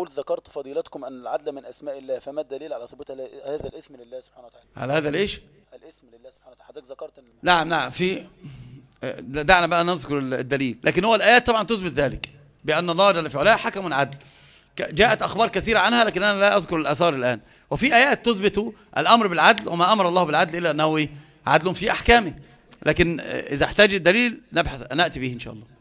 يقول ذكرت فضيلتكم أن العدل من أسماء الله فما الدليل على ثبوت هذا الاسم لله سبحانه وتعالى على هذا الإيش الاسم لله سبحانه وتعالى حضرتك ذكرت إن... نعم نعم في دعنا بقى نذكر الدليل لكن هو الآيات طبعا تثبت ذلك بأن الله جل في علاه حكم عدل جاءت أخبار كثيرة عنها لكن أنا لا أذكر الآثار الآن وفي آيات تثبت الأمر بالعدل وما أمر الله بالعدل إلا أنه عدل في أحكامه لكن آه، إذا احتاج الدليل نبحث نأتي به إن شاء الله